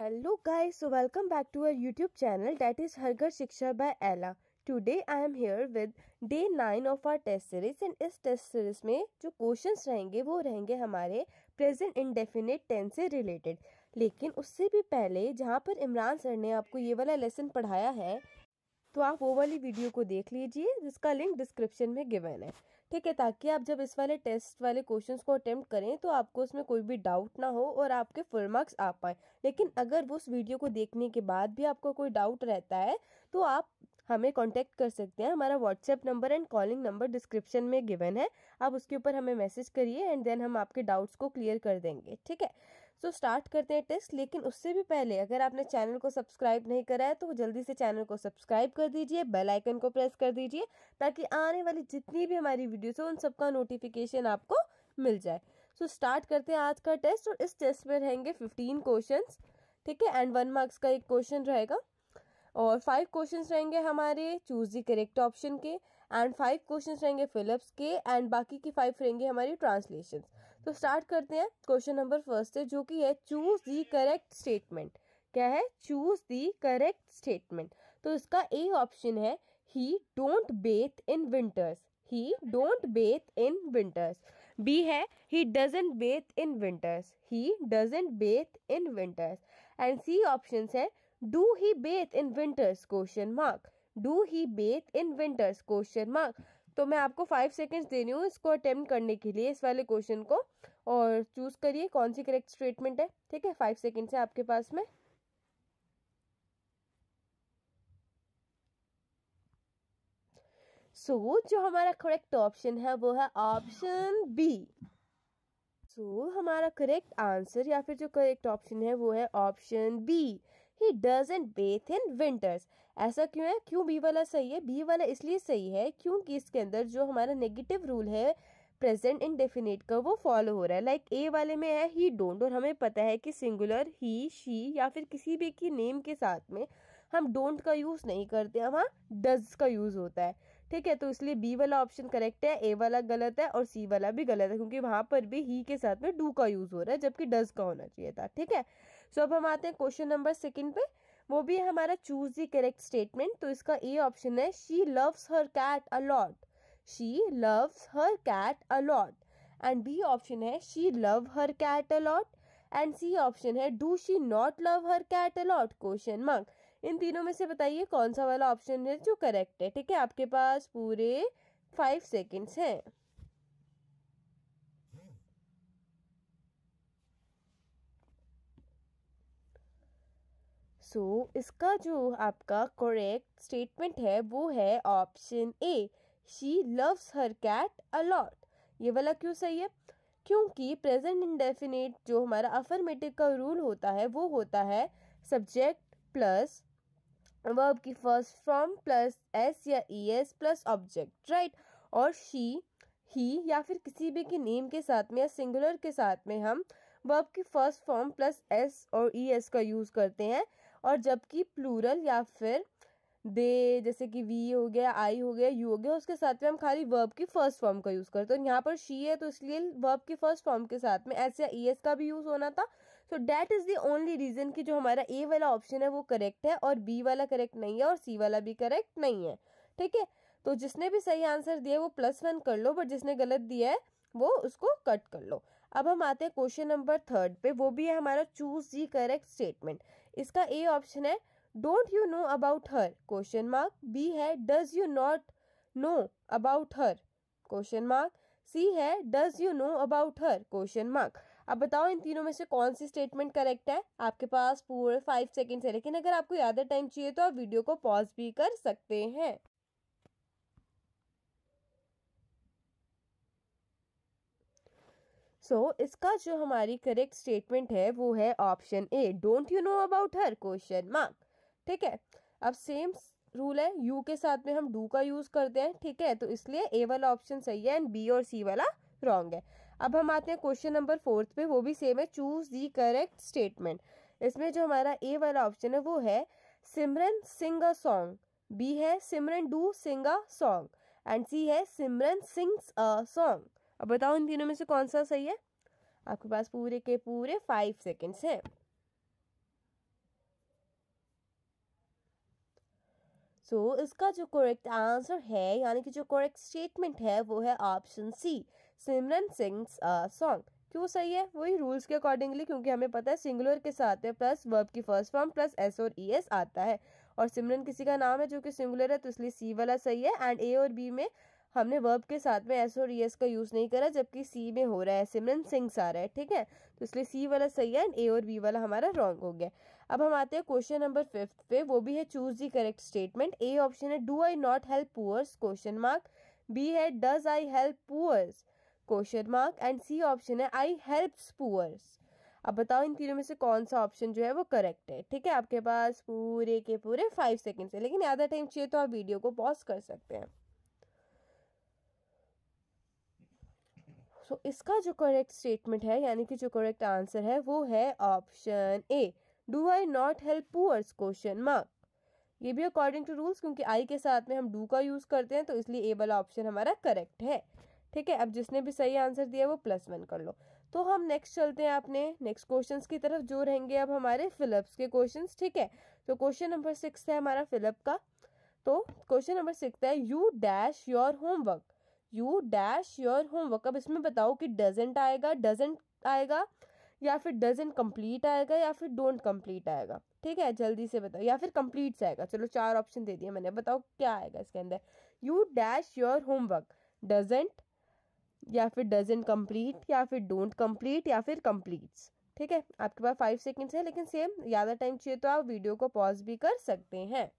hello guys so welcome back to our YouTube channel that is Har Ghar Shiksha by Ela today I am here with day nine of our test series and इस test series में जो questions रहेंगे वो रहेंगे हमारे present indefinite tense से related लेकिन उससे भी पहले जहाँ पर इमरान सर ने आपको ये वाला लेसन पढ़ाया है तो आप वो वाली वीडियो को देख लीजिए जिसका लिंक डिस्क्रिप्शन में गिवन है ठीक है ताकि आप जब इस वाले टेस्ट वाले क्वेश्चंस को अटेम्प्ट करें तो आपको उसमें कोई भी डाउट ना हो और आपके फुल मार्क्स आ पाए लेकिन अगर वो उस वीडियो को देखने के बाद भी आपको कोई डाउट रहता है तो आप हमें कांटेक्ट कर सकते हैं हमारा WhatsApp number and calling number description में गिवन है आप उसके ऊपर हमें मैसेज करिए एंड देन हम आपके डाउट्स को क्लियर कर देंगे ठीक है सो स्टार्ट करते हैं टेस्ट लेकिन उससे भी पहले अगर आपने चैनल को सब्सक्राइब नहीं करा है तो जल्दी से चैनल को सब्सक्राइब कर दीजिए बेल आइकन को प्रेस कर दीजिए ताकि आने वाली जितनी भी हमारी वीडियोस हो उन सबका नोटिफिकेशन आपको मिल जाए सो so, स्टार्ट करते हैं आज का टेस्ट और इस टेस्ट में रहेंगे फिफ्टीन क्वेश्चन ठीक है एंड वन मार्क्स का एक क्वेश्चन रहेगा और फाइव क्वेश्चन रहेंगे हमारे चूज दी करेक्ट ऑप्शन के एंड फाइव क्वेश्चन रहेंगे फिलिप्स के एंड बाकी के फाइव रहेंगे हमारी ट्रांसलेशन तो स्टार्ट करते हैं क्वेश्चन नंबर फर्स्ट से जो कि है चूज दी करेक्ट स्टेटमेंट क्या है चूज दी करेक्ट स्टेटमेंट तो इसका ए ऑप्शन है he don't bathe in winters he don't bathe in winters B है he doesn't bathe in winters he doesn't bathe in winters and C option है do he bathe in winters question mark do he bathe in winters question mark तो मैं आपको five seconds दे रही हूँ इसको attempt करने के लिए इस वाले क्वेश्चन को और चूज़ करिए कौन सी करेक्ट स्टेटमेंट है ठीक है फाइव सेकेंड्स से है आपके पास में सो so, जो हमारा करेक्ट ऑप्शन है वो है ऑप्शन बी सो हमारा करेक्ट आंसर या फिर जो करेक्ट ऑप्शन है वो है option B he and bathe in winters ऐसा क्यों है क्यों बी वाला सही है बी वाला इसलिए सही है क्योंकि इसके अंदर जो हमारा नेगेटिव रूल है प्रेजेंट इनडेफिनेट का वो फॉलो हो रहा है लाइक like ए वाले में है ही डोंट और हमें पता है कि सिंगुलर ही शी या फिर किसी भी की नेम के साथ में हम डोंट का यूज़ नहीं करते हैं वहाँ डज का यूज़ होता है ठीक है तो इसलिए बी वाला ऑप्शन करेक्ट है ए वाला गलत है और सी वाला भी गलत है क्योंकि वहाँ पर भी ही के साथ में डू का यूज़ हो रहा है जबकि डज का होना चाहिए था ठीक है सो अब हम आते हैं क्वेश्चन नंबर सेकेंड पे वो भी हमारा चूज दी करेक्ट स्टेटमेंट तो इसका ए ऑप्शन है she loves her cat a lot she loves her cat a lot and B option है she love her cat a lot and C option है do she not love her cat a lot question mark इन तीनों में से बताइए कौन सा वाला ऑप्शन है जो करेक्ट है ठीक है आपके पास पूरे फाइव सेकेंड्स हैं सो so, इसका जो आपका करेक्ट स्टेटमेंट है वो है option A she loves her cat a lot ये वाला क्यों सही है क्योंकि प्रेजेंट इंडेफिनेट जो हमारा अफर्मेटिव का रूल होता है वो होता है सब्जेक्ट प्लस वर्ब की फर्स्ट फॉर्म प्लस एस या E S plus object right और शी ही या फिर किसी भी के नेम के साथ में या सिंगुलर के साथ में हम वर्ब की फर्स्ट फॉर्म प्लस एस और ई एस का यूज़ करते हैं और जबकि प्लूरल या फिर दे जैसे कि वी हो गया आई हो गया यू हो गया उसके साथ में हम खाली वर्ब की फर्स्ट फॉर्म का यूज़ करते हैं यहाँ पर शी है तो इसलिए वर्ब की फर्स्ट फॉर्म के साथ में एस या ई e एस का भी यूज़ होना था so that is the only reason कि जो हमारा ए वाला ऑप्शन है वो करेक्ट है और बी वाला करेक्ट नहीं है और सी वाला भी करेक्ट नहीं है ठीक है तो जिसने भी सही आंसर दिया वो प्लस वन कर लो बट जिसने गलत दिया है वो उसको कट कर लो अब हम आते हैं क्वेश्चन नंबर थर्ड पे वो भी है हमारा चूज दी करेक्ट स्टेटमेंट इसका ए ऑप्शन है don't you know about her question mark B है does you not know about her question mark C है does you know about her question mark अब बताओ इन तीनों में से कौन सी स्टेटमेंट करेक्ट है आपके पास पूरे फाइव सेकेंड है लेकिन अगर आपको ज़्यादा टाइम चाहिए तो आप वीडियो को पॉज भी कर सकते हैं सो so, इसका जो हमारी करेक्ट स्टेटमेंट है वो है option A don't you know about her question mark ठीक है अब सेम रूल है यू के साथ में हम डू का यूज करते हैं ठीक है तो इसलिए ए वाला ऑप्शन सही है एंड बी और सी वाला रॉन्ग है अब हम आते हैं क्वेश्चन नंबर फोर्थ पे वो भी सेम है चूज दी करेक्ट स्टेटमेंट इसमें जो हमारा ए वाला ऑप्शन है वो है सिमरन सिंग अ सॉन्ग बी है Simran do sing a song and C है सिमरन सिंग्स अ सॉन्ग अब बताओ इन तीनों में से कौन सा सही है आपके पास पूरे के पूरे फाइव सेकेंड्स हैं सो तो so, इसका जो करेक्ट आंसर है यानी कि जो करेक्ट स्टेटमेंट है वो है option C Simran sings song क्यों सही है वही रूल्स के अकॉर्डिंगली क्योंकि हमें पता है सिंगुलर के साथ है प्लस वर्ब की फर्स्ट फॉर्म प्लस एस और ई e एस आता है और सिमरन किसी का नाम है जो कि सिंगुलर है तो इसलिए सी वाला सही है एंड ए और बी में हमने वर्ब के साथ में एस और ई e एस का यूज़ नहीं करा जबकि सी में हो रहा है सिमरन सिंग्स आ रहा है ठीक है तो इसलिए सी वाला सही है एंड ए और बी वाला हमारा रॉन्ग हो गया अब हम आते हैं क्वेश्चन नंबर फिफ्थ पे वो भी है choose the correct statement A option है do I not help poors question mark B है does I help poors question mark and C option है आई हेल्प पुअर्स अब बताओ इन तीनों में से कौन सा ऑप्शन जो है वो करेक्ट है ठीक है आपके पास पूरे के पूरे फाइव सेकेंड्स से, है लेकिन ज्यादा टाइम चाहिए तो आप वीडियो को पॉज कर सकते हैं सो so, इसका जो करेक्ट स्टेटमेंट है यानी कि जो करेक्ट आंसर है वो है option A do I not help poors question mark ये भी अकॉर्डिंग टू रूल्स क्योंकि आई के साथ में हम डू का यूज़ करते हैं तो इसलिए ए वाला ऑप्शन हमारा करेक्ट है ठीक है अब जिसने भी सही आंसर दिया वो प्लस वन कर लो तो हम नेक्स्ट चलते हैं अपने नेक्स्ट क्वेश्चन की तरफ जो रहेंगे अब हमारे फिलिप्स के क्वेश्चन ठीक है तो क्वेश्चन नंबर सिक्स है हमारा फिलअप का तो क्वेश्चन नंबर सिक्स है you dash your homework you dash your homework अब इसमें बताओ कि डजेंट आएगा डजेंट आएगा या फिर इन कंप्लीट आएगा या फिर डोंट कंप्लीट आएगा ठीक है जल्दी से बताओ या फिर कंप्लीट आएगा चलो चार ऑप्शन दे दिए मैंने बताओ क्या आएगा इसके अंदर you dash your homework doesn't या फिर डजेंट कंप्लीट या फिर डोंट कंप्लीट या फिर कंप्लीट्स ठीक है आपके पास फाइव सेकेंड्स है लेकिन सेम ज़्यादा टाइम चाहिए तो आप वीडियो को पॉज भी कर सकते हैं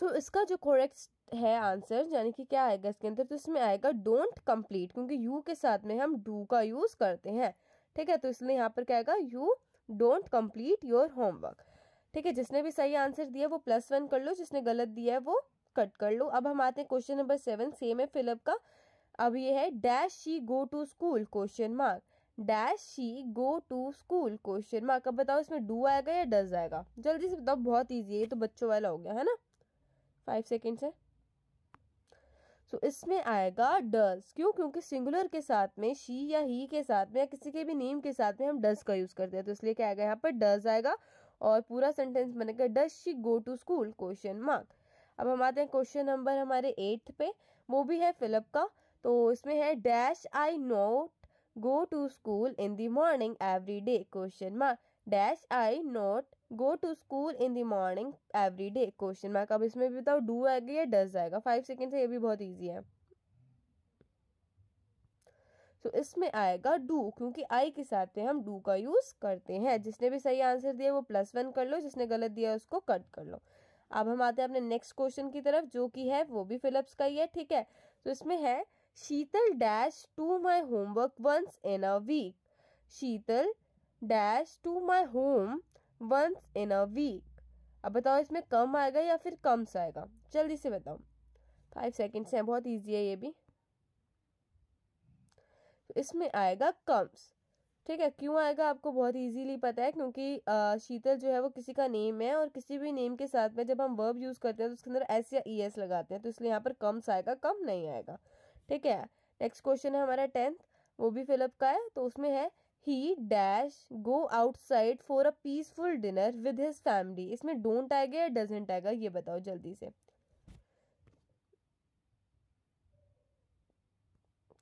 सो so, इसका जो करेक्ट है आंसर यानी कि क्या आएगा इसके अंदर तो इसमें आएगा डोंट कंप्लीट क्योंकि यू के साथ में हम डू का यूज़ करते हैं ठीक है तो इसलिए यहाँ पर क्या आएगा you don't complete your homework ठीक है जिसने भी सही आंसर दिया वो प्लस वन कर लो जिसने गलत दिया है वो कट कर लो अब हम आते हैं क्वेश्चन नंबर सेवन सेम है फिलअप का अब ये है dash she go to school question mark dash she go to school question mark अब बताओ इसमें डू आएगा या डज आएगा जल्दी से बताओ बहुत ईजी है ये तो बच्चों वाला हो गया है ना फाइव सेकेंड्स है सो so, इसमें आएगा डज क्यों क्योंकि सिंगुलर के साथ में शी या ही के साथ में या किसी के भी नेम के साथ में हम डज का यूज़ करते हैं तो इसलिए क्या आएगा यहाँ पर डज आएगा और पूरा सेंटेंस बनेगा does she go to school question mark अब हम आते हैं क्वेश्चन नंबर हमारे एट्थ पे वो भी है फिलअप का तो इसमें है dash I not go to school in the morning every day question mark dash I not go to school in the morning every day question mark अब इसमें भी बताओ डू आएगा या डज आएगा फाइव सेकेंड से ये भी बहुत ईजी है तो so, इसमें आएगा डू क्योंकि आई के साथ में हम डू का यूज़ करते हैं जिसने भी सही आंसर दिया वो प्लस वन कर लो जिसने गलत दिया उसको कट कर लो अब हम आते हैं अपने नेक्स्ट क्वेश्चन की तरफ जो कि है वो भी फिलिप्स का ही है ठीक है तो इसमें है Sheetal dash to my homework once in a week Sheetal dash to my home once in a week अब बताओ इसमें कम आएगा या फिर कम से आएगा जल्दी से बताओ फाइव सेकेंड्स हैं बहुत ईजी है ये भी तो इसमें आएगा कम्स ठीक है क्यों आएगा आपको बहुत इजीली पता है क्योंकि आ, शीतल जो है वो किसी का नेम है और किसी भी नेम के साथ में जब हम वर्ब यूज़ करते हैं तो उसके अंदर एस या ई एस लगाते हैं तो इसलिए यहाँ पर कम्स आएगा कम नहीं आएगा ठीक है नेक्स्ट क्वेश्चन है हमारा टेंथ वो भी फिलअप का है तो उसमें है he dash go outside for a peaceful dinner with his family इसमें डोंट आएगा या डजेंट आएगा ये बताओ जल्दी से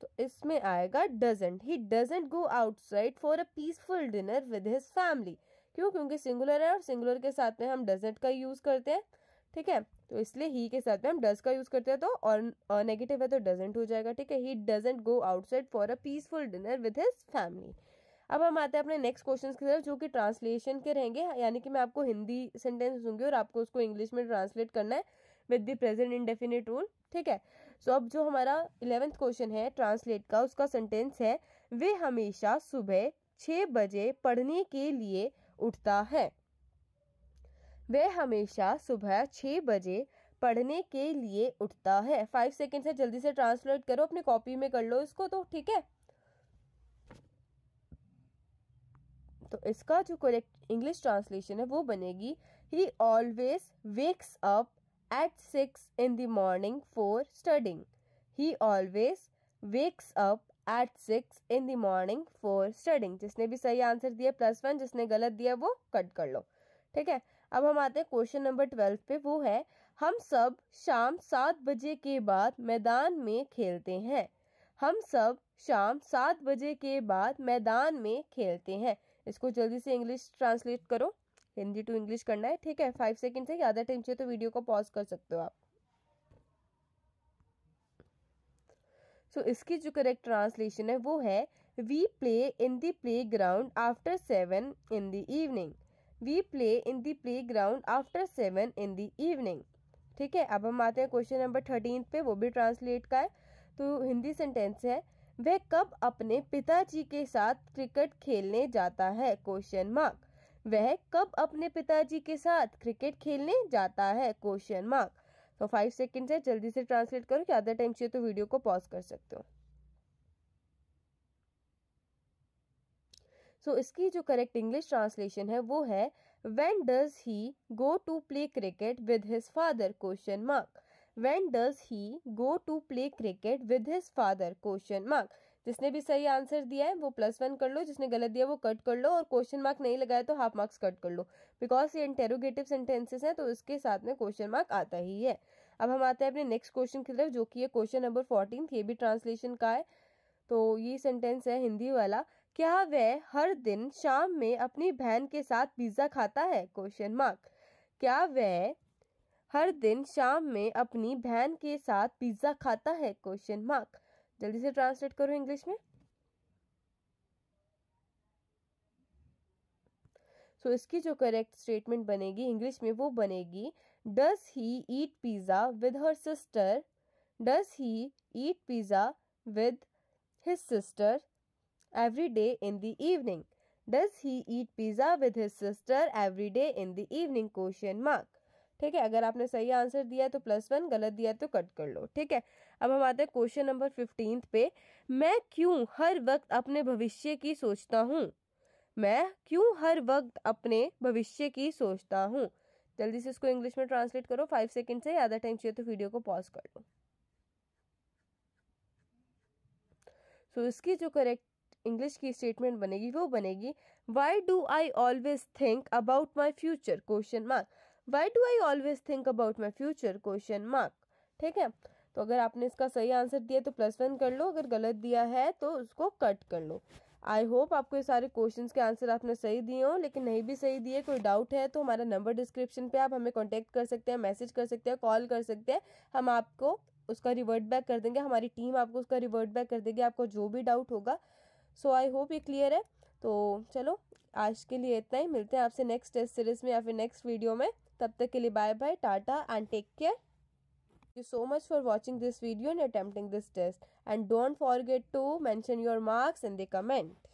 तो इसमें आएगा doesn't he doesn't go outside for a peaceful dinner with his family क्यों क्योंकि सिंगुलर है और सिंगुलर के साथ में हम डजेंट का यूज़ करते हैं ठीक है तो इसलिए ही के साथ में हम डज का यूज़ करते हैं तो और नेगेटिव है तो डजेंट हो जाएगा ठीक है he doesn't go outside for a peaceful dinner with his family अब हम आते हैं अपने नेक्स्ट क्वेश्चन की तरफ जो कि ट्रांसलेशन के रहेंगे यानी कि मैं आपको हिंदी सेंटेंस दूंगी और आपको उसको इंग्लिश में ट्रांसलेट करना है with the present indefinite rule ठीक है सो so, अब जो हमारा इलेवेंथ क्वेश्चन है ट्रांसलेट का उसका सेंटेंस है वे हमेशा सुबह छः बजे पढ़ने के लिए उठता है वह हमेशा सुबह छः बजे पढ़ने के लिए उठता है फाइव सेकेंड्स है जल्दी से ट्रांसलेट करो अपनी कॉपी में कर लो इसको तो ठीक है तो इसका जो करेक्ट इंग्लिश ट्रांसलेशन है वो बनेगी he always wakes up at six in the morning for studying he always wakes up at six in the morning for studying जिसने भी सही आंसर दिया प्लस वन जिसने गलत दिया वो कट कर लो ठीक है अब हम आते हैं क्वेश्चन नंबर ट्वेल्व पे वो है हम सब शाम सात बजे के बाद मैदान में खेलते हैं हम सब शाम सात बजे के बाद मैदान में खेलते हैं इसको जल्दी से इंग्लिश ट्रांसलेट करो हिंदी टू इंग्लिश करना है ठीक है फाइव सेकेंड है ज़्यादा टाइम चाहिए तो वीडियो को पॉज कर सकते हो आप सो so, इसकी जो करेक्ट ट्रांसलेशन है वो है we play in the playground after seven in the evening we play in the playground after seven in the evening ठीक है अब हम आते हैं क्वेश्चन नंबर थर्टीन पे वो भी ट्रांसलेट का है तो हिंदी सेंटेंस है वह कब अपने पिताजी के साथ क्रिकेट खेलने जाता है क्वेश्चन मार्क वह कब अपने पिताजी के साथ क्रिकेट खेलने जाता है क्वेश्चन मार्क तो फाइव सेकेंड है जल्दी से ट्रांसलेट करो ज़्यादा टाइम चाहिए तो वीडियो को पॉज कर सकते हो सो so, इसकी जो करेक्ट इंग्लिश ट्रांसलेशन है वो है when does he go to play cricket with his father question mark when does he go to play cricket with his father question mark जिसने भी सही आंसर दिया है वो प्लस वन कर लो जिसने गलत दिया वो कट कर लो और क्वेश्चन मार्क नहीं लगाया तो हाफ मार्क्स कट कर लो बिकॉज ये इंटेरोगेटिव सेंटेंसेस हैं तो इसके साथ में क्वेश्चन मार्क आता ही है अब हम आते हैं अपने नेक्स्ट क्वेश्चन की तरफ जो कि है क्वेश्चन नंबर फोर्टीन ये भी ट्रांसलेशन का है तो ये सेंटेंस है हिंदी वाला क्या वह हर दिन शाम में अपनी बहन के साथ पिज्ज़ा खाता है क्वेश्चन मार्क क्या वह हर दिन शाम में अपनी बहन के साथ पिज्जा खाता है क्वेश्चन मार्क जल्दी से ट्रांसलेट करो इंग्लिश में सो so, इसकी जो करेक्ट स्टेटमेंट बनेगी इंग्लिश में वो बनेगी does he eat pizza with her sister does he eat pizza with his sister every day in the evening does he eat pizza with his sister every day in the evening question mark ठीक है अगर आपने सही answer दिया है तो plus one गलत दिया तो कट कर लो ठीक है अब हम आते हैं क्वेश्चन नंबर फिफ्टीन पे मैं क्यों हर वक्त अपने भविष्य की सोचता हूँ मैं क्यों हर वक्त अपने भविष्य की सोचता हूँ जल्दी से इसको इंग्लिश में ट्रांसलेट करो फाइव सेकेंड से ज़्यादा टाइम चाहिए तो वीडियो को पॉज कर लो सो so, इसकी जो करेक्ट इंग्लिश की स्टेटमेंट बनेगी वो बनेगी why do I always think about my future question mark why do I always think about my future question mark ठीक है तो अगर आपने इसका सही आंसर दिया तो प्लस वन कर लो अगर गलत दिया है तो उसको कट कर लो आई होप आपको ये सारे क्वेश्चंस के आंसर आपने सही दिए हो लेकिन नहीं भी सही दिए कोई डाउट है तो हमारा नंबर डिस्क्रिप्शन पे आप हमें कांटेक्ट कर सकते हैं मैसेज कर सकते हैं कॉल कर सकते हैं हम आपको उसका रिवर्ट बैक कर देंगे हमारी टीम आपको उसका रिवर्ट बैक कर देगी आपको जो भी डाउट होगा सो आई होप ये क्लियर है तो चलो आज के लिए इतना ही मिलते हैं आपसे नेक्स्ट टेस्ट सीरीज में या फिर नेक्स्ट वीडियो में तब तक bye लिए bye bye tata and you so much for watching this video and attempting this test and don't forget to mention your marks in the comment